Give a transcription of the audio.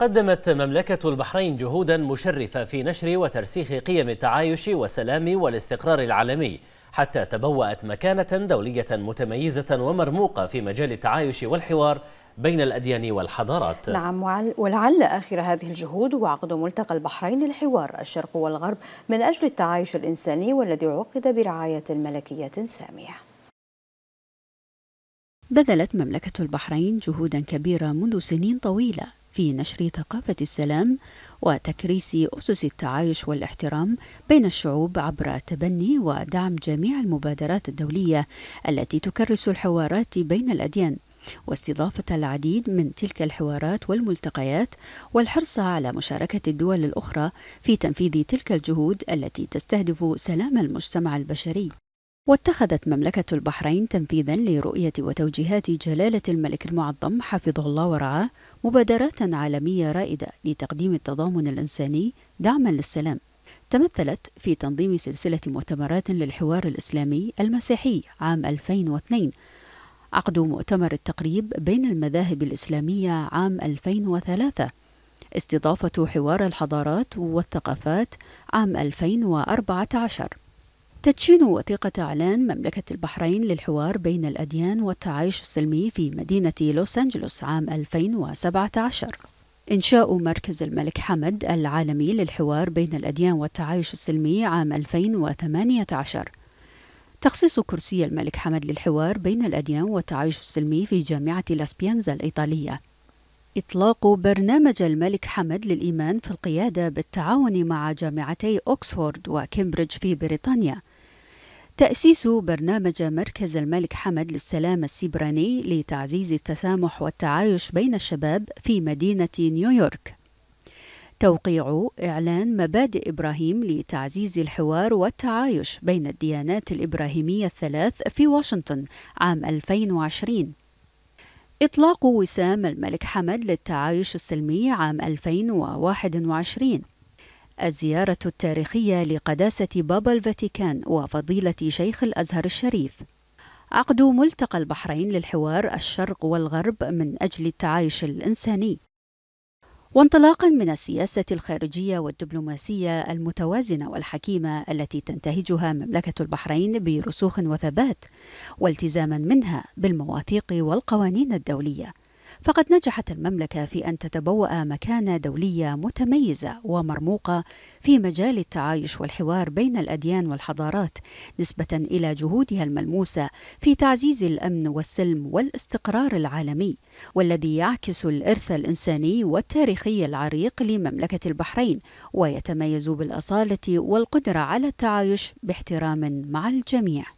قدمت مملكة البحرين جهودا مشرفة في نشر وترسيخ قيم التعايش والسلام والاستقرار العالمي حتى تبوأت مكانة دولية متميزة ومرموقة في مجال التعايش والحوار بين الأديان والحضارات نعم ولعل آخر هذه الجهود هو عقد ملتقى البحرين للحوار الشرق والغرب من أجل التعايش الإنساني والذي عقد برعاية ملكية سامية بذلت مملكة البحرين جهودا كبيرة منذ سنين طويلة في نشر ثقافة السلام وتكريس أسس التعايش والاحترام بين الشعوب عبر تبني ودعم جميع المبادرات الدولية التي تكرس الحوارات بين الأديان واستضافة العديد من تلك الحوارات والملتقيات والحرص على مشاركة الدول الأخرى في تنفيذ تلك الجهود التي تستهدف سلام المجتمع البشري واتخذت مملكة البحرين تنفيذا لرؤية وتوجيهات جلالة الملك المعظم حفظه الله ورعاه مبادرات عالمية رائدة لتقديم التضامن الإنساني دعما للسلام تمثلت في تنظيم سلسلة مؤتمرات للحوار الإسلامي المسيحي عام 2002 عقد مؤتمر التقريب بين المذاهب الإسلامية عام 2003 استضافة حوار الحضارات والثقافات عام 2014 تدشين وثيقة إعلان مملكة البحرين للحوار بين الأديان والتعايش السلمي في مدينة لوس أنجلوس عام 2017 إنشاء مركز الملك حمد العالمي للحوار بين الأديان والتعايش السلمي عام 2018 تخصيص كرسي الملك حمد للحوار بين الأديان والتعايش السلمي في جامعة لاسبيانزا الإيطالية إطلاق برنامج الملك حمد للإيمان في القيادة بالتعاون مع جامعتي أوكسفورد وكيمبريدج في بريطانيا تأسيس برنامج مركز الملك حمد للسلام السبراني لتعزيز التسامح والتعايش بين الشباب في مدينة نيويورك توقيع إعلان مبادئ إبراهيم لتعزيز الحوار والتعايش بين الديانات الإبراهيمية الثلاث في واشنطن عام 2020 إطلاق وسام الملك حمد للتعايش السلمي عام 2021 الزيارة التاريخية لقداسة بابا الفاتيكان وفضيلة شيخ الأزهر الشريف عقد ملتقى البحرين للحوار الشرق والغرب من أجل التعايش الإنساني وانطلاقا من السياسة الخارجية والدبلوماسية المتوازنة والحكيمة التي تنتهجها مملكة البحرين برسوخ وثبات والتزاما منها بالمواثيق والقوانين الدولية فقد نجحت المملكة في أن تتبوأ مكانة دولية متميزة ومرموقة في مجال التعايش والحوار بين الأديان والحضارات نسبة إلى جهودها الملموسة في تعزيز الأمن والسلم والاستقرار العالمي والذي يعكس الإرث الإنساني والتاريخي العريق لمملكة البحرين ويتميز بالأصالة والقدرة على التعايش باحترام مع الجميع